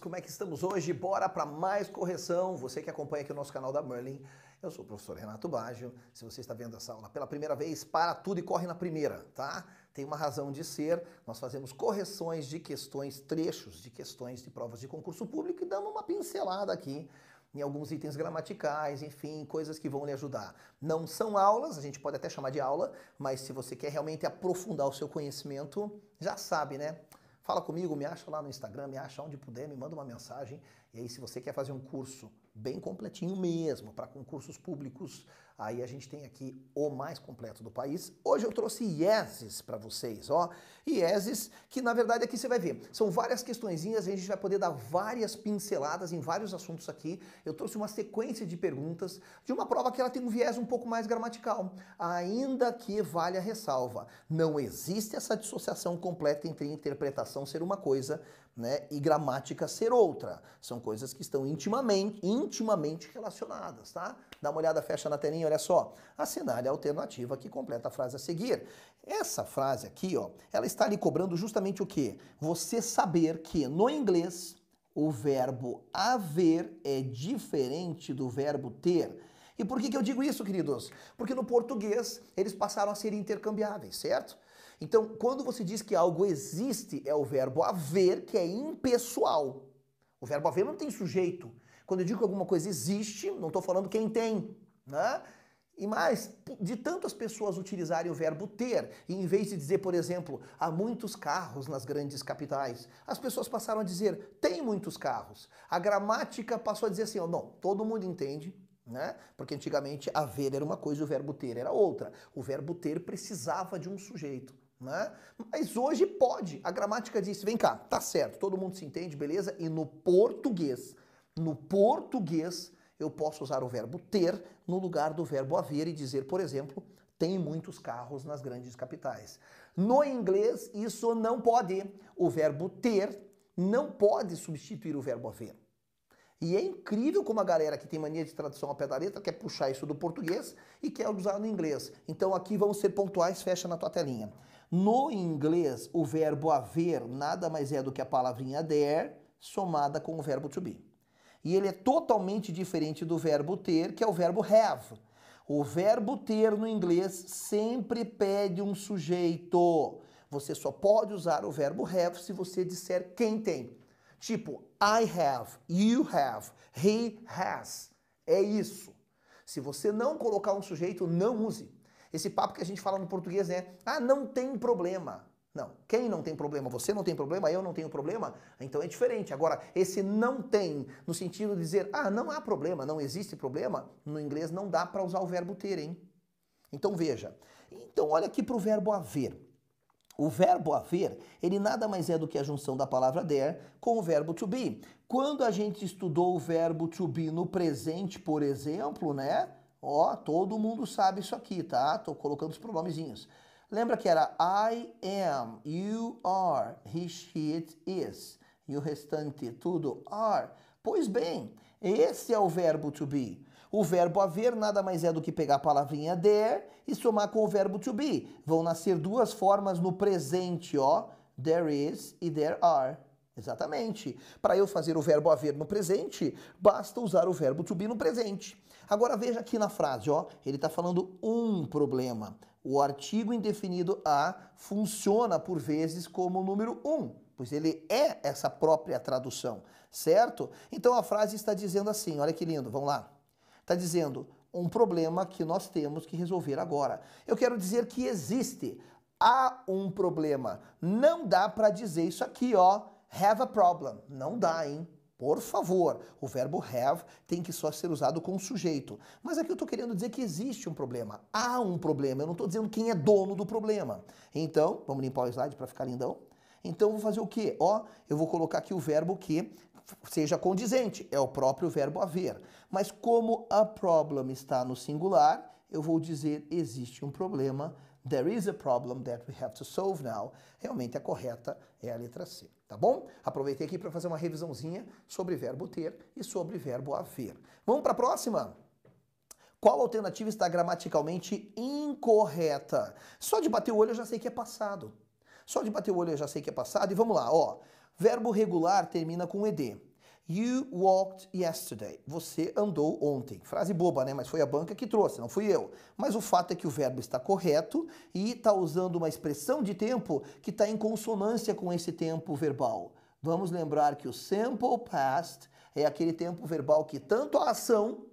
Como é que estamos hoje? Bora para mais correção. Você que acompanha aqui o nosso canal da Merlin, eu sou o professor Renato Baggio. Se você está vendo essa aula pela primeira vez, para tudo e corre na primeira, tá? Tem uma razão de ser. Nós fazemos correções de questões, trechos de questões de provas de concurso público e damos uma pincelada aqui em alguns itens gramaticais, enfim, coisas que vão lhe ajudar. Não são aulas, a gente pode até chamar de aula, mas se você quer realmente aprofundar o seu conhecimento, já sabe, né? Fala comigo, me acha lá no Instagram, me acha onde puder, me manda uma mensagem. E aí, se você quer fazer um curso bem completinho mesmo, para concursos públicos Aí a gente tem aqui o mais completo do país. Hoje eu trouxe IESES para vocês, ó. IESES, que na verdade aqui você vai ver, são várias questõezinhas, a gente vai poder dar várias pinceladas em vários assuntos aqui. Eu trouxe uma sequência de perguntas de uma prova que ela tem um viés um pouco mais gramatical, ainda que vale a ressalva. Não existe essa dissociação completa entre interpretação ser uma coisa, né, e gramática ser outra. São coisas que estão intimamente, intimamente relacionadas, tá? Dá uma olhada, fecha na telinha, olha só. Assinale a alternativa que completa a frase a seguir. Essa frase aqui, ó, ela está lhe cobrando justamente o quê? Você saber que no inglês o verbo haver é diferente do verbo ter. E por que, que eu digo isso, queridos? Porque no português eles passaram a ser intercambiáveis, certo? Então, quando você diz que algo existe, é o verbo haver, que é impessoal. O verbo haver não tem sujeito. Quando eu digo que alguma coisa existe, não estou falando quem tem, né? E mais, de tantas pessoas utilizarem o verbo ter, e em vez de dizer, por exemplo, há muitos carros nas grandes capitais, as pessoas passaram a dizer tem muitos carros. A gramática passou a dizer assim, ó, não, todo mundo entende, né? Porque antigamente haver era uma coisa e o verbo ter era outra. O verbo ter precisava de um sujeito. Né? Mas hoje pode. A gramática disse: vem cá, tá certo, todo mundo se entende, beleza? E no português no português, eu posso usar o verbo ter no lugar do verbo haver e dizer, por exemplo, tem muitos carros nas grandes capitais. No inglês, isso não pode. O verbo ter não pode substituir o verbo haver. E é incrível como a galera que tem mania de tradução ao pé da letra quer puxar isso do português e quer usar no inglês. Então aqui vamos ser pontuais, fecha na tua telinha. No inglês, o verbo haver nada mais é do que a palavrinha there somada com o verbo to be. E ele é totalmente diferente do verbo ter, que é o verbo have. O verbo ter no inglês sempre pede um sujeito. Você só pode usar o verbo have se você disser quem tem. Tipo, I have, you have, he has. É isso. Se você não colocar um sujeito, não use. Esse papo que a gente fala no português é: ah, não tem problema. Não. Quem não tem problema? Você não tem problema? Eu não tenho problema? Então é diferente. Agora, esse não tem, no sentido de dizer, ah, não há problema, não existe problema, no inglês não dá para usar o verbo ter, hein? Então veja. Então, olha aqui para o verbo haver. O verbo haver, ele nada mais é do que a junção da palavra there com o verbo to be. Quando a gente estudou o verbo to be no presente, por exemplo, né? Ó, todo mundo sabe isso aqui, tá? Tô colocando os pronomezinhos. Lembra que era I am, you are, he, she, it, is. E o restante tudo are. Pois bem, esse é o verbo to be. O verbo haver nada mais é do que pegar a palavrinha there e somar com o verbo to be. Vão nascer duas formas no presente, ó. There is e there are. Exatamente. Para eu fazer o verbo haver no presente, basta usar o verbo to be no presente. Agora veja aqui na frase, ó, ele está falando um problema. O artigo indefinido a funciona por vezes como o número 1, um, pois ele é essa própria tradução, certo? Então a frase está dizendo assim, olha que lindo, vamos lá. Está dizendo um problema que nós temos que resolver agora. Eu quero dizer que existe, há um problema. Não dá para dizer isso aqui, ó, have a problem. Não dá, hein? Por favor, o verbo have tem que só ser usado com o sujeito. Mas aqui eu estou querendo dizer que existe um problema. Há um problema. Eu não estou dizendo quem é dono do problema. Então, vamos limpar o slide para ficar lindão? Então, vou fazer o quê? Ó, eu vou colocar aqui o verbo que seja condizente. É o próprio verbo haver. Mas como a problem está no singular, eu vou dizer existe um problema There is a problem that we have to solve now. Realmente a correta é a letra C, tá bom? Aproveitei aqui para fazer uma revisãozinha sobre verbo ter e sobre verbo haver. Vamos para a próxima? Qual alternativa está gramaticalmente incorreta? Só de bater o olho eu já sei que é passado. Só de bater o olho eu já sei que é passado. E vamos lá, ó. Verbo regular termina com ed. You walked yesterday. Você andou ontem. Frase boba, né? Mas foi a banca que trouxe, não fui eu. Mas o fato é que o verbo está correto e está usando uma expressão de tempo que está em consonância com esse tempo verbal. Vamos lembrar que o simple past é aquele tempo verbal que tanto a ação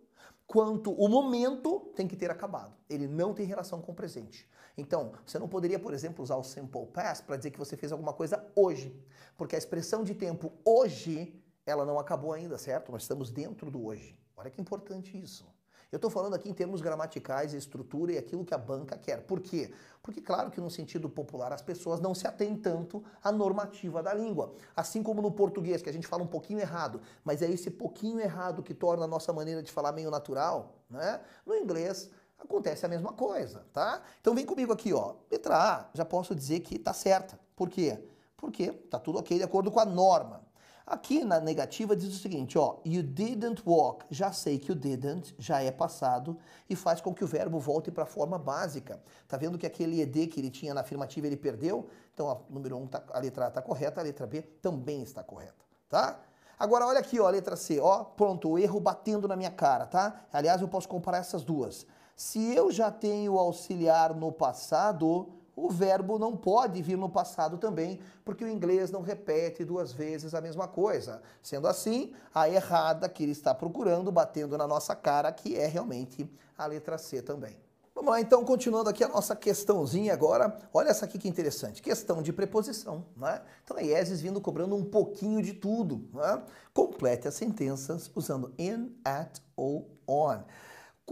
quanto o momento tem que ter acabado. Ele não tem relação com o presente. Então, você não poderia, por exemplo, usar o simple past para dizer que você fez alguma coisa hoje, porque a expressão de tempo hoje ela não acabou ainda, certo? Nós estamos dentro do hoje. Olha que importante isso. Eu estou falando aqui em termos gramaticais, estrutura e aquilo que a banca quer. Por quê? Porque, claro que, no sentido popular, as pessoas não se atêm tanto à normativa da língua. Assim como no português, que a gente fala um pouquinho errado, mas é esse pouquinho errado que torna a nossa maneira de falar meio natural, né? No inglês. Acontece a mesma coisa, tá? Então vem comigo aqui, ó. Letra A, já posso dizer que tá certa. Por quê? Porque tá tudo ok de acordo com a norma. Aqui na negativa diz o seguinte, ó, you didn't walk. Já sei que o didn't já é passado e faz com que o verbo volte para a forma básica. Tá vendo que aquele ed que ele tinha na afirmativa ele perdeu? Então a número 1, um tá, a letra A está correta, a letra B também está correta, tá? Agora olha aqui, ó, a letra C, ó, pronto, o erro batendo na minha cara, tá? Aliás, eu posso comparar essas duas. Se eu já tenho auxiliar no passado, o verbo não pode vir no passado também, porque o inglês não repete duas vezes a mesma coisa. Sendo assim, a errada que ele está procurando, batendo na nossa cara, que é realmente a letra C também. Vamos lá, então, continuando aqui a nossa questãozinha agora. Olha essa aqui que interessante. Questão de preposição. Né? Então, a é IESES vindo cobrando um pouquinho de tudo. Né? Complete as sentenças usando in, at ou on.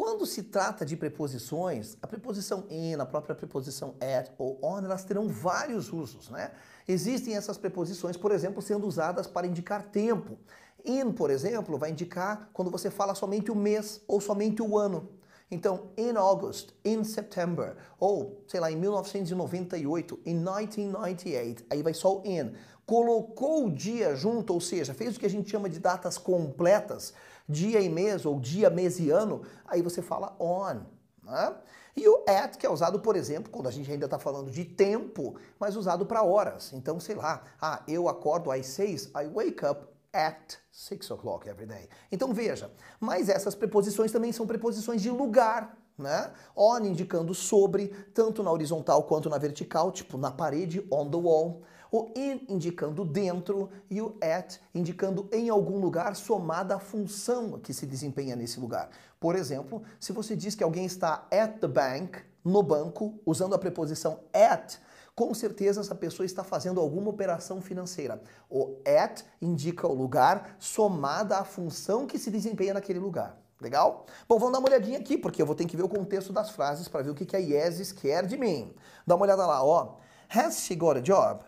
Quando se trata de preposições, a preposição in, a própria preposição at ou on, elas terão vários usos, né? Existem essas preposições, por exemplo, sendo usadas para indicar tempo. In, por exemplo, vai indicar quando você fala somente o mês ou somente o ano. Então, in August, in September, ou sei lá, em 1998, in 1998, aí vai só o in colocou o dia junto, ou seja, fez o que a gente chama de datas completas, dia e mês, ou dia, mês e ano, aí você fala on. Né? E o at, que é usado, por exemplo, quando a gente ainda está falando de tempo, mas usado para horas. Então, sei lá, ah, eu acordo às seis, I wake up at six o'clock every day. Então veja, mas essas preposições também são preposições de lugar, né? On indicando sobre, tanto na horizontal quanto na vertical, tipo na parede, on the wall o in indicando dentro e o at indicando em algum lugar somada à função que se desempenha nesse lugar. Por exemplo, se você diz que alguém está at the bank, no banco, usando a preposição at, com certeza essa pessoa está fazendo alguma operação financeira. O at indica o lugar somada à função que se desempenha naquele lugar. Legal? Bom, vamos dar uma olhadinha aqui, porque eu vou ter que ver o contexto das frases para ver o que, que a Yeses quer de mim. Dá uma olhada lá, ó. Has she got a job?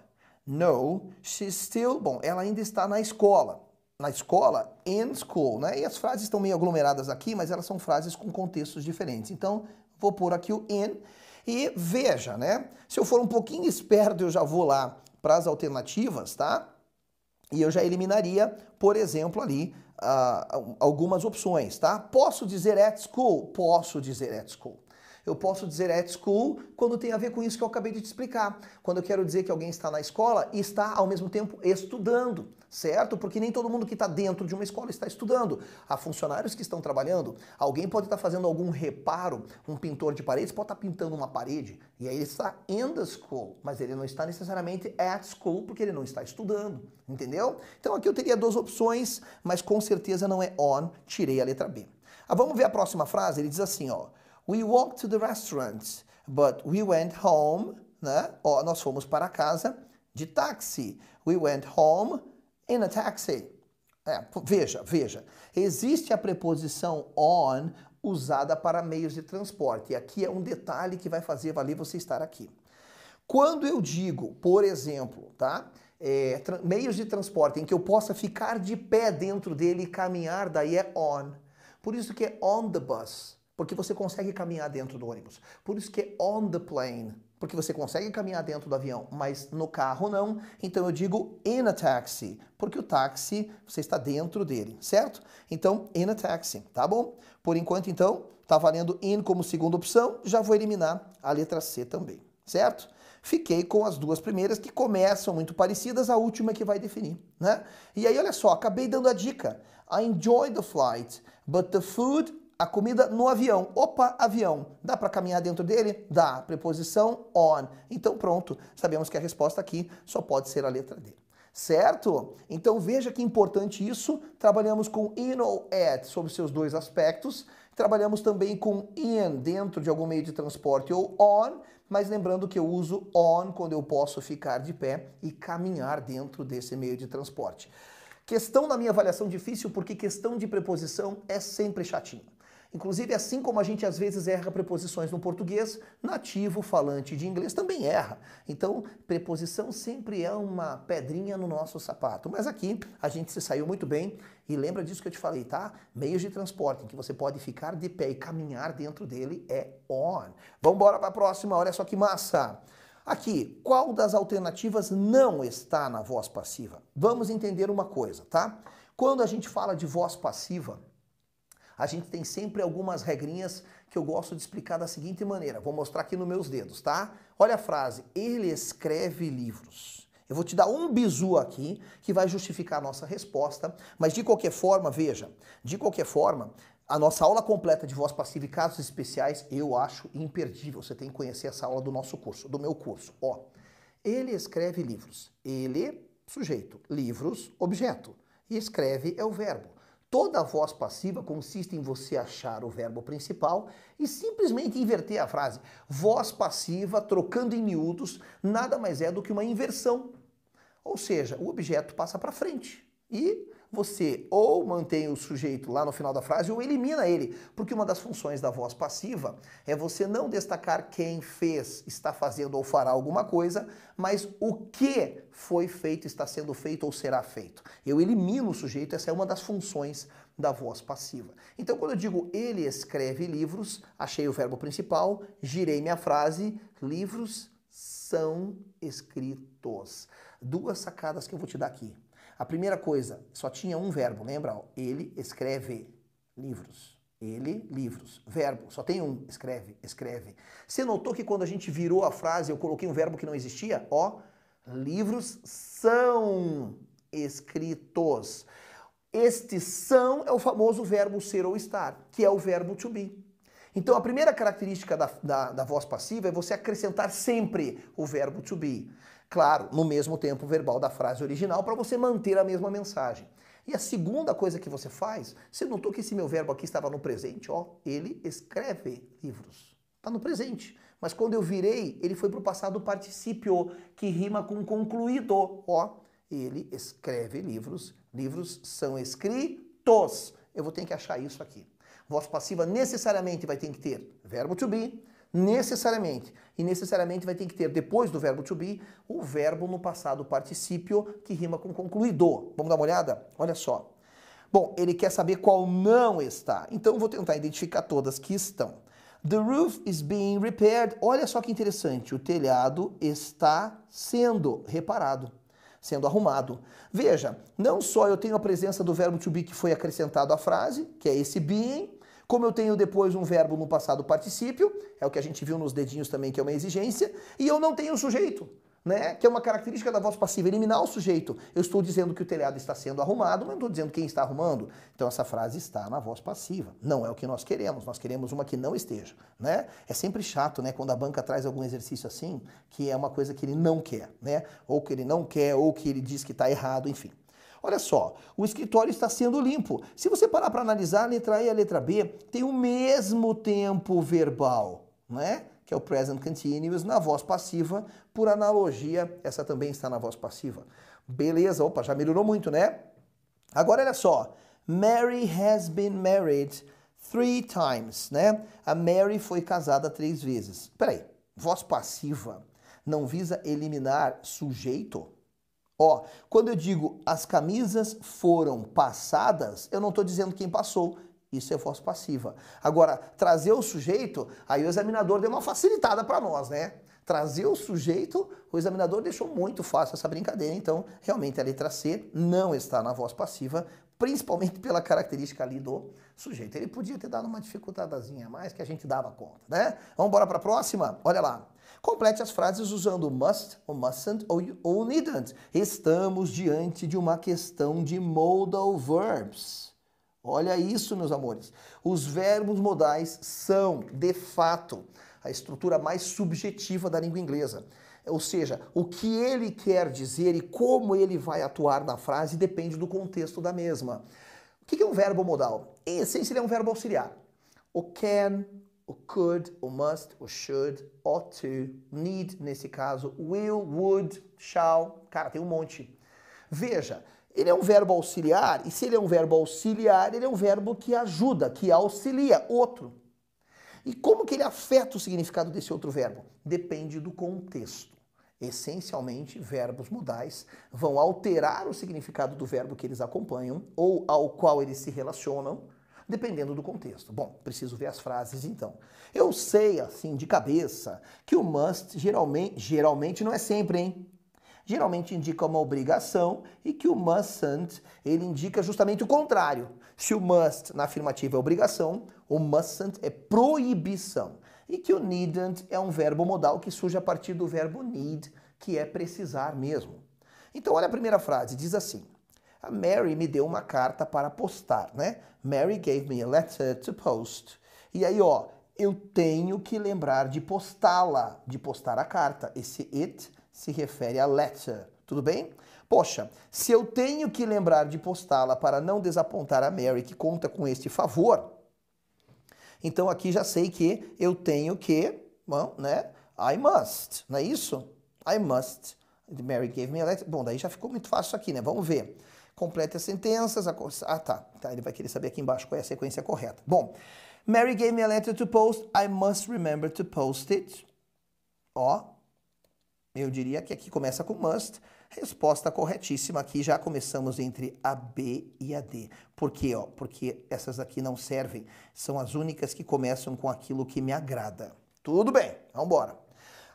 No, she's still. Bom, ela ainda está na escola. Na escola, in school, né? E as frases estão meio aglomeradas aqui, mas elas são frases com contextos diferentes. Então, vou pôr aqui o in e veja, né? Se eu for um pouquinho esperto, eu já vou lá para as alternativas, tá? E eu já eliminaria, por exemplo, ali uh, algumas opções, tá? Posso dizer at school? Posso dizer at school. Eu posso dizer at school quando tem a ver com isso que eu acabei de te explicar. Quando eu quero dizer que alguém está na escola e está ao mesmo tempo estudando, certo? Porque nem todo mundo que está dentro de uma escola está estudando. Há funcionários que estão trabalhando. Alguém pode estar fazendo algum reparo. Um pintor de paredes pode estar pintando uma parede. E aí ele está in the school, mas ele não está necessariamente at school porque ele não está estudando, entendeu? Então aqui eu teria duas opções, mas com certeza não é on, tirei a letra B. Ah, vamos ver a próxima frase? Ele diz assim, ó. We walked to the restaurant, but we went home, né? nós fomos para casa de táxi. We went home in a taxi. É, veja, veja. Existe a preposição on usada para meios de transporte. E aqui é um detalhe que vai fazer valer você estar aqui. Quando eu digo, por exemplo, tá? É, meios de transporte em que eu possa ficar de pé dentro dele e caminhar, daí é on. Por isso que é on the bus porque você consegue caminhar dentro do ônibus. Por isso que é on the plane, porque você consegue caminhar dentro do avião, mas no carro não. Então eu digo in a taxi, porque o táxi você está dentro dele, certo? Então in a taxi, tá bom? Por enquanto então, tá valendo in como segunda opção, já vou eliminar a letra C também, certo? Fiquei com as duas primeiras que começam muito parecidas, a última é que vai definir, né? E aí olha só, acabei dando a dica. I enjoy the flight, but the food a comida no avião. Opa, avião. Dá para caminhar dentro dele? Dá. Preposição on. Então pronto, sabemos que a resposta aqui só pode ser a letra D. Certo? Então veja que importante isso. Trabalhamos com in ou at sobre seus dois aspectos. Trabalhamos também com in dentro de algum meio de transporte ou on, mas lembrando que eu uso on quando eu posso ficar de pé e caminhar dentro desse meio de transporte. Questão na minha avaliação difícil, porque questão de preposição é sempre chatinho. Inclusive, assim como a gente às vezes erra preposições no português, nativo falante de inglês também erra. Então, preposição sempre é uma pedrinha no nosso sapato. Mas aqui a gente se saiu muito bem e lembra disso que eu te falei, tá? Meios de transporte em que você pode ficar de pé e caminhar dentro dele é on. Vamos embora para a próxima, olha só que massa. Aqui, qual das alternativas não está na voz passiva? Vamos entender uma coisa, tá? Quando a gente fala de voz passiva, a gente tem sempre algumas regrinhas que eu gosto de explicar da seguinte maneira. Vou mostrar aqui nos meus dedos, tá? Olha a frase: ele escreve livros. Eu vou te dar um bizu aqui que vai justificar a nossa resposta, mas de qualquer forma, veja, de qualquer forma, a nossa aula completa de voz passiva e casos especiais eu acho imperdível. Você tem que conhecer essa aula do nosso curso, do meu curso. Ó, ele escreve livros. Ele, sujeito, livros, objeto. E escreve é o verbo. Toda voz passiva consiste em você achar o verbo principal e simplesmente inverter a frase. Voz passiva, trocando em miúdos, nada mais é do que uma inversão. Ou seja, o objeto passa para frente e você ou mantém o sujeito lá no final da frase ou elimina ele, porque uma das funções da voz passiva é você não destacar quem fez, está fazendo ou fará alguma coisa, mas o que foi feito, está sendo feito ou será feito. Eu elimino o sujeito, essa é uma das funções da voz passiva. Então, quando eu digo ele escreve livros, achei o verbo principal, girei minha frase, livros são escritos. Duas sacadas que eu vou te dar aqui. A primeira coisa, só tinha um verbo, lembra? Ele escreve livros. Ele, livros. Verbo, só tem um. Escreve, escreve. Você notou que quando a gente virou a frase, eu coloquei um verbo que não existia? Ó, livros são escritos. Este são é o famoso verbo ser ou estar, que é o verbo to be. Então, a primeira característica da, da, da voz passiva é você acrescentar sempre o verbo to be claro, no mesmo tempo verbal da frase original para você manter a mesma mensagem. E a segunda coisa que você faz, você notou que esse meu verbo aqui estava no presente, ó, ele escreve livros. Está no presente. Mas quando eu virei, ele foi para o passado particípio, que rima com concluído. Ó, ele escreve livros, livros são escritos. Eu vou ter que achar isso aqui. Voz passiva necessariamente vai ter que ter verbo to be, necessariamente. E necessariamente vai ter que ter, depois do verbo to be, o verbo no passado particípio que rima com concluído. Vamos dar uma olhada? Olha só. Bom, ele quer saber qual não está. Então vou tentar identificar todas que estão. The roof is being repaired. Olha só que interessante. O telhado está sendo reparado, sendo arrumado. Veja, não só eu tenho a presença do verbo to be que foi acrescentado à frase, que é esse being, como eu tenho depois um verbo no passado particípio, é o que a gente viu nos dedinhos também, que é uma exigência, e eu não tenho sujeito. Né? Que é uma característica da voz passiva, eliminar o sujeito. Eu estou dizendo que o telhado está sendo arrumado, mas não estou dizendo quem está arrumando. Então essa frase está na voz passiva. Não é o que nós queremos, nós queremos uma que não esteja, né? É sempre chato, né, quando a banca traz algum exercício assim, que é uma coisa que ele não quer, né? Ou que ele não quer, ou que ele diz que está errado, enfim. Olha só, o escritório está sendo limpo. Se você parar para analisar a letra A e a letra B, tem o mesmo tempo verbal, né? que é o present continuous na voz passiva, por analogia, essa também está na voz passiva. Beleza, opa, já melhorou muito, né? Agora olha só, Mary has been married three times, né? A Mary foi casada três vezes. Peraí, voz passiva não visa eliminar sujeito? Ó, quando eu digo as camisas foram passadas, eu não estou dizendo quem passou. Isso é voz passiva. Agora, trazer o sujeito, aí o examinador deu uma facilitada para nós, né? Trazer o sujeito, o examinador deixou muito fácil essa brincadeira. Então, realmente, a letra C não está na voz passiva, principalmente pela característica ali do sujeito. Ele podia ter dado uma dificultadazinha a mais que a gente dava conta, né? Vamos embora para a próxima? Olha lá. Complete as frases usando must, ou mustn't ou, needn't. Estamos diante de uma questão de modal verbs. Olha isso, meus amores. Os verbos modais são, de fato, a estrutura mais subjetiva da língua inglesa. Ou seja, o que ele quer dizer e como ele vai atuar na frase depende do contexto da mesma. O que é um verbo modal? Em essência, ele é um verbo auxiliar. O can, o could, o must, o should, ought to, need nesse caso, will, would, shall. Cara, tem um monte. Veja, ele é um verbo auxiliar, e se ele é um verbo auxiliar, ele é um verbo que ajuda, que auxilia outro. E como que ele afeta o significado desse outro verbo? Depende do contexto. Essencialmente, verbos modais vão alterar o significado do verbo que eles acompanham ou ao qual eles se relacionam dependendo do contexto. Bom, preciso ver as frases então. Eu sei, assim, de cabeça, que o must geralmente, geralmente não é sempre, hein? Geralmente indica uma obrigação e que o mustn't, ele indica justamente o contrário. Se o must na afirmativa é obrigação, o mustn't é proibição. E que o needn't é um verbo modal que surge a partir do verbo need, que é precisar mesmo. Então, olha a primeira frase, diz assim: a Mary me deu uma carta para postar, né? Mary gave me a letter to post. E aí, ó, eu tenho que lembrar de postá-la, de postar a carta. Esse it se refere a letter, tudo bem? Poxa, se eu tenho que lembrar de postá-la para não desapontar a Mary, que conta com este favor, então aqui já sei que eu tenho que, bom, né? I must, não é isso? I must. Mary gave me a letter. Bom, daí já ficou muito fácil aqui, né? Vamos ver. Complete as sentenças. A... Ah, tá, tá. Ele vai querer saber aqui embaixo qual é a sequência correta. Bom, Mary gave me a letter to post. I must remember to post it. Ó, eu diria que aqui começa com must. Resposta corretíssima. Aqui já começamos entre a B e a D. Por quê? Ó, porque essas aqui não servem. São as únicas que começam com aquilo que me agrada. Tudo bem, vamos embora.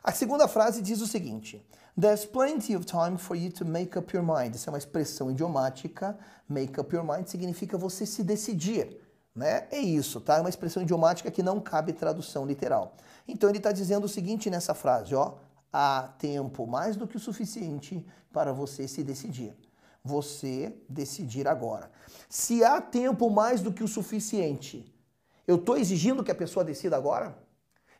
A segunda frase diz o seguinte: There's plenty of time for you to make up your mind. Essa é uma expressão idiomática. Make up your mind significa você se decidir. Né? É isso, tá? É uma expressão idiomática que não cabe tradução literal. Então ele está dizendo o seguinte nessa frase: ó, há tempo mais do que o suficiente para você se decidir. Você decidir agora. Se há tempo mais do que o suficiente, eu estou exigindo que a pessoa decida agora?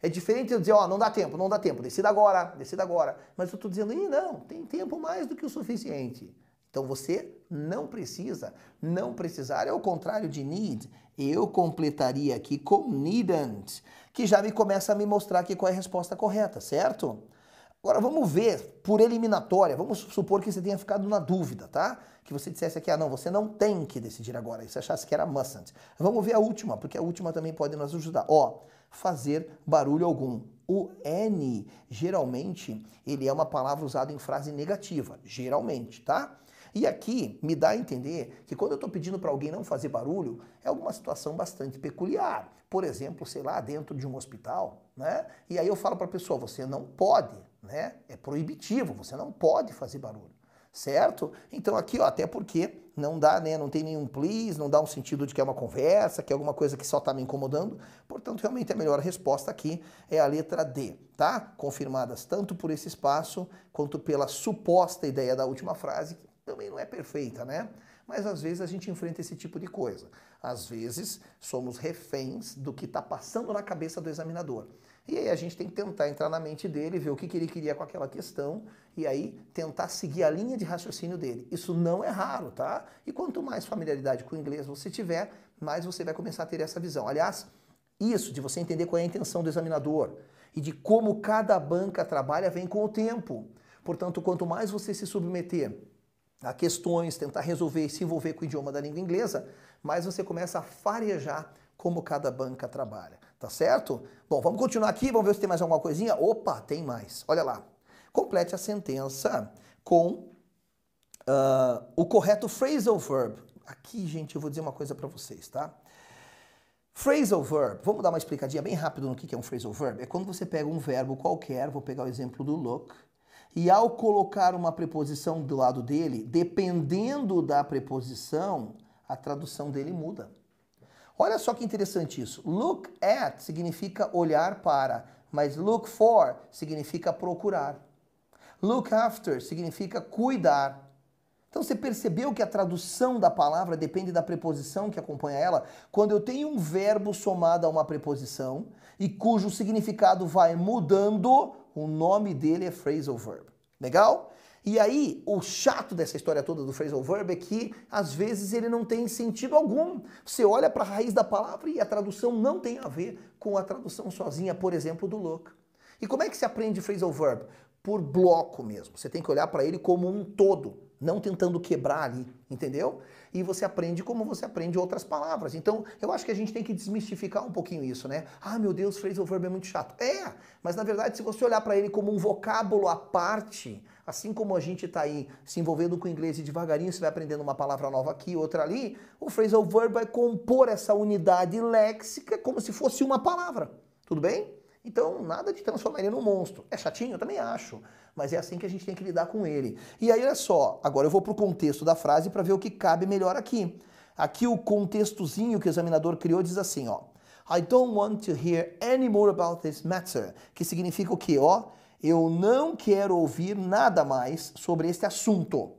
É diferente eu dizer, ó, não dá tempo, não dá tempo, decida agora, decida agora. Mas eu estou dizendo, ih, não, tem tempo mais do que o suficiente. Então você não precisa, não precisar é o contrário de need. Eu completaria aqui com needn't, que já me começa a me mostrar aqui qual é a resposta correta, certo? Agora vamos ver por eliminatória, vamos supor que você tenha ficado na dúvida, tá? Que você dissesse aqui, ah não, você não tem que decidir agora, e você achasse que era mustn't. Vamos ver a última, porque a última também pode nos ajudar. Ó, oh, fazer barulho algum. O N, geralmente, ele é uma palavra usada em frase negativa, geralmente, tá? E aqui me dá a entender que quando eu estou pedindo para alguém não fazer barulho, é alguma situação bastante peculiar. Por exemplo, sei lá, dentro de um hospital, né? E aí eu falo para a pessoa, você não pode, né? É proibitivo, você não pode fazer barulho certo? Então aqui, ó, até porque não dá, né? Não tem nenhum please, não dá um sentido de que é uma conversa, que é alguma coisa que só está me incomodando. Portanto, realmente a melhor resposta aqui é a letra D, tá? Confirmadas tanto por esse espaço quanto pela suposta ideia da última frase, que também não é perfeita, né? Mas às vezes a gente enfrenta esse tipo de coisa. Às vezes somos reféns do que está passando na cabeça do examinador. E aí a gente tem que tentar entrar na mente dele, ver o que, que ele queria com aquela questão e aí tentar seguir a linha de raciocínio dele. Isso não é raro, tá? E quanto mais familiaridade com o inglês você tiver, mais você vai começar a ter essa visão. Aliás, isso de você entender qual é a intenção do examinador e de como cada banca trabalha vem com o tempo. Portanto, quanto mais você se submeter a questões, tentar resolver e se envolver com o idioma da língua inglesa, mais você começa a farejar como cada banca trabalha. Tá certo? Bom, vamos continuar aqui, vamos ver se tem mais alguma coisinha. Opa, tem mais. Olha lá. Complete a sentença com uh, o correto phrasal verb. Aqui, gente, eu vou dizer uma coisa para vocês, tá? Phrasal verb, vamos dar uma explicadinha bem rápido no que é um phrasal verb. É quando você pega um verbo qualquer, vou pegar o exemplo do look, e ao colocar uma preposição do lado dele, dependendo da preposição, a tradução dele muda. Olha só que interessante isso. Look at significa olhar para, mas look for significa procurar. Look after significa cuidar. Então você percebeu que a tradução da palavra depende da preposição que acompanha ela? Quando eu tenho um verbo somado a uma preposição e cujo significado vai mudando, o nome dele é phrasal verb. Legal? E aí, o chato dessa história toda do phrasal verb é que às vezes ele não tem sentido algum. Você olha para a raiz da palavra e a tradução não tem a ver com a tradução sozinha, por exemplo, do look. E como é que se aprende phrasal verb? Por bloco mesmo. Você tem que olhar para ele como um todo, não tentando quebrar ali, entendeu? e você aprende como você aprende outras palavras. Então, eu acho que a gente tem que desmistificar um pouquinho isso, né? Ah, meu Deus, phrasal verb é muito chato. É, mas na verdade, se você olhar para ele como um vocábulo à parte, assim como a gente está aí se envolvendo com o inglês e devagarinho você vai aprendendo uma palavra nova aqui, outra ali, o phrasal verb vai é compor essa unidade léxica como se fosse uma palavra. Tudo bem? Então, nada de transformar ele num monstro. É chatinho? Eu também acho. Mas é assim que a gente tem que lidar com ele. E aí, olha só, agora eu vou para o contexto da frase para ver o que cabe melhor aqui. Aqui o contextozinho que o examinador criou diz assim, ó. I don't want to hear any more about this matter. Que significa o quê? Ó, eu não quero ouvir nada mais sobre este assunto.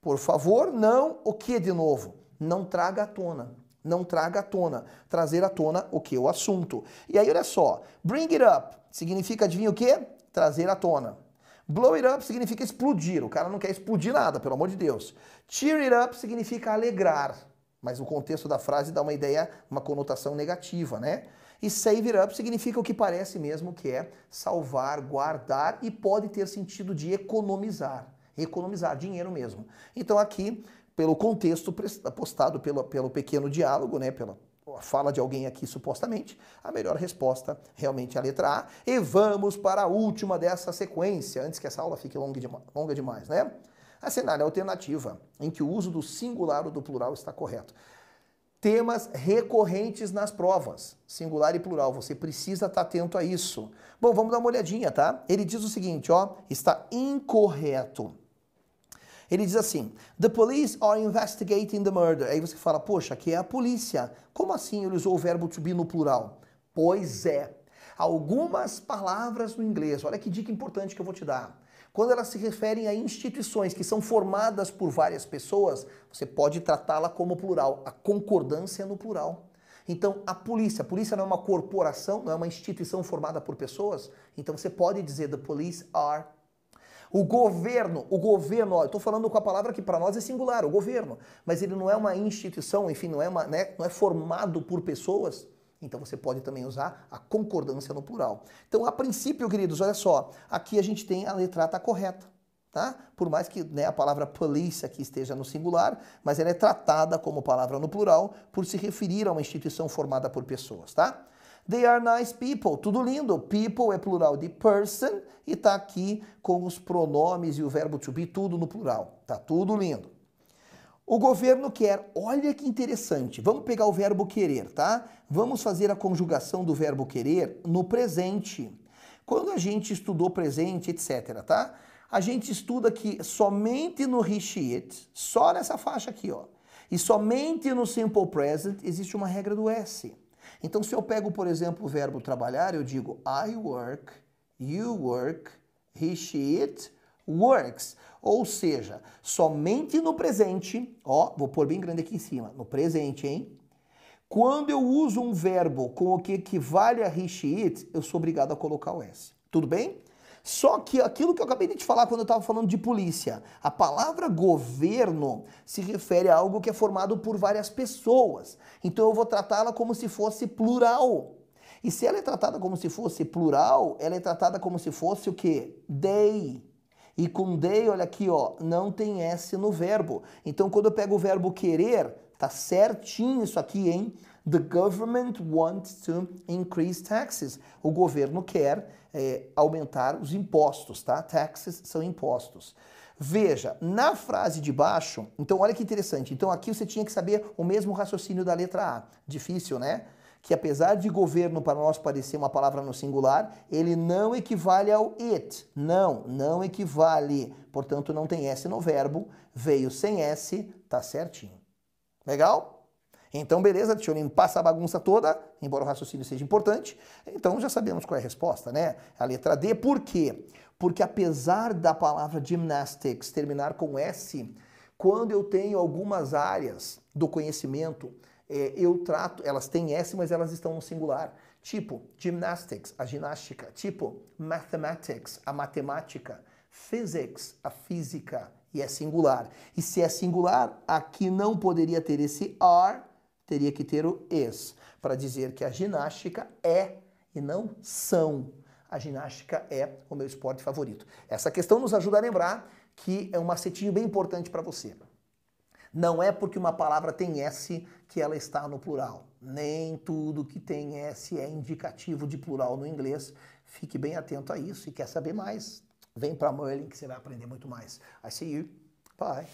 Por favor, não o que de novo? Não traga à tona. Não traga à tona. Trazer à tona o que? O assunto. E aí, olha só. Bring it up significa, adivinha o que? Trazer à tona. Blow it up significa explodir. O cara não quer explodir nada, pelo amor de Deus. Cheer it up significa alegrar. Mas o contexto da frase dá uma ideia, uma conotação negativa, né? E save it up significa o que parece mesmo, que é salvar, guardar e pode ter sentido de economizar. Economizar dinheiro mesmo. Então aqui pelo contexto postado pelo, pelo pequeno diálogo, né, pela fala de alguém aqui supostamente, a melhor resposta realmente é a letra A. E vamos para a última dessa sequência, antes que essa aula fique longa, de, longa demais, né? a cenária alternativa, em que o uso do singular ou do plural está correto. Temas recorrentes nas provas, singular e plural, você precisa estar atento a isso. Bom, vamos dar uma olhadinha, tá? Ele diz o seguinte, ó, está incorreto. Ele diz assim: The police are investigating the murder. Aí você fala, poxa, que é a polícia. Como assim ele usou o verbo to be no plural? Pois é. Algumas palavras no inglês, olha que dica importante que eu vou te dar. Quando elas se referem a instituições que são formadas por várias pessoas, você pode tratá-la como plural. A concordância é no plural. Então, a polícia, a polícia não é uma corporação, não é uma instituição formada por pessoas, então você pode dizer the police are o governo, o governo, estou falando com a palavra que para nós é singular, o governo, mas ele não é uma instituição, enfim, não é, uma, né, não é formado por pessoas. Então você pode também usar a concordância no plural. Então, a princípio, queridos, olha só, aqui a gente tem a letrata tá correta. Tá? Por mais que né, a palavra polícia aqui esteja no singular, mas ela é tratada como palavra no plural por se referir a uma instituição formada por pessoas, tá? They are nice people. Tudo lindo. People é plural de person e está aqui com os pronomes e o verbo to be, tudo no plural. Tá tudo lindo. O governo quer. Olha que interessante. Vamos pegar o verbo querer, tá? Vamos fazer a conjugação do verbo querer no presente. Quando a gente estudou presente, etc, tá? A gente estuda que somente no it, só nessa faixa aqui, ó, e somente no Simple Present existe uma regra do S. Então, se eu pego, por exemplo, o verbo trabalhar, eu digo I work, you work, he, she, it works. Ou seja, somente no presente, ó, vou pôr bem grande aqui em cima, no presente, hein? Quando eu uso um verbo com o que equivale a he, she, it, eu sou obrigado a colocar o S. Tudo bem? Só que aquilo que eu acabei de te falar quando eu estava falando de polícia, a palavra governo se refere a algo que é formado por várias pessoas. Então eu vou tratá-la como se fosse plural. E se ela é tratada como se fosse plural, ela é tratada como se fosse o quê? Dei. E com dei, olha aqui, ó, não tem S no verbo. Então, quando eu pego o verbo querer, tá certinho isso aqui, hein? The government wants to increase taxes. O governo quer é, aumentar os impostos, tá? Taxes são impostos. Veja, na frase de baixo, então olha que interessante. Então aqui você tinha que saber o mesmo raciocínio da letra A. Difícil, né? Que apesar de governo para nós parecer uma palavra no singular, ele não equivale ao it. Não, não equivale. Portanto, não tem S no verbo, veio sem S, tá certinho. Legal? Então, beleza, Deixa eu passa a bagunça toda, embora o raciocínio seja importante, então já sabemos qual é a resposta, né? A letra D, por quê? Porque apesar da palavra gymnastics terminar com S, quando eu tenho algumas áreas do conhecimento, é, eu trato, elas têm S, mas elas estão no singular. Tipo, gymnastics, a ginástica. Tipo, mathematics, a matemática. Physics, a física e é singular. E se é singular, aqui não poderia ter esse R, teria que ter o es para dizer que a ginástica é e não são. A ginástica é o meu esporte favorito. Essa questão nos ajuda a lembrar que é um macetinho bem importante para você. Não é porque uma palavra tem S que ela está no plural. Nem tudo que tem S é indicativo de plural no inglês. Fique bem atento a isso e quer saber mais? Vem para a Merlin que você vai aprender muito mais. I see you. Bye.